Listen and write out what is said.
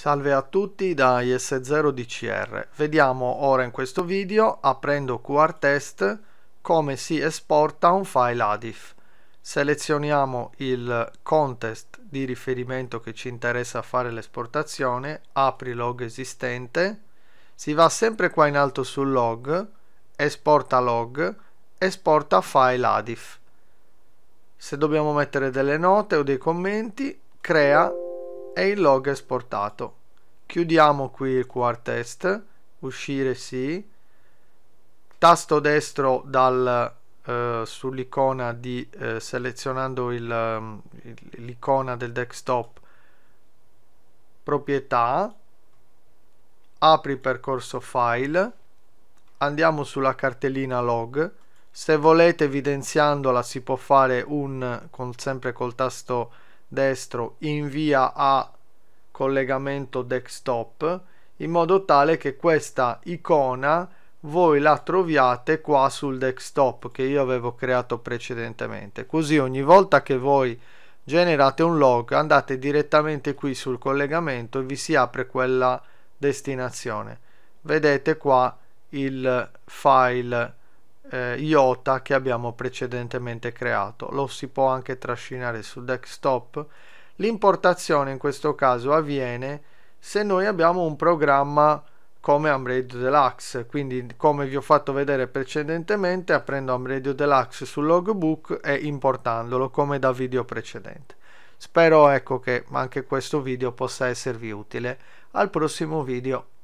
Salve a tutti da IS0DCR. Vediamo ora in questo video, aprendo QRTest, come si esporta un file ADIF. Selezioniamo il contest di riferimento che ci interessa fare l'esportazione, apri log esistente, si va sempre qua in alto sul log, esporta log, esporta file ADIF. Se dobbiamo mettere delle note o dei commenti, crea e il log esportato. Chiudiamo qui il QR test, uscire sì, tasto destro dal, eh, sull'icona di eh, selezionando l'icona del desktop proprietà, apri percorso file, andiamo sulla cartellina log, se volete evidenziandola si può fare un, con, sempre col tasto destro invia a collegamento desktop in modo tale che questa icona voi la troviate qua sul desktop che io avevo creato precedentemente così ogni volta che voi generate un log andate direttamente qui sul collegamento e vi si apre quella destinazione vedete qua il file eh, IOTA che abbiamo precedentemente creato. Lo si può anche trascinare sul desktop. L'importazione in questo caso avviene se noi abbiamo un programma come Ambradio Deluxe, quindi come vi ho fatto vedere precedentemente, aprendo Ambradio Deluxe sul logbook e importandolo come da video precedente. Spero ecco che anche questo video possa esservi utile. Al prossimo video.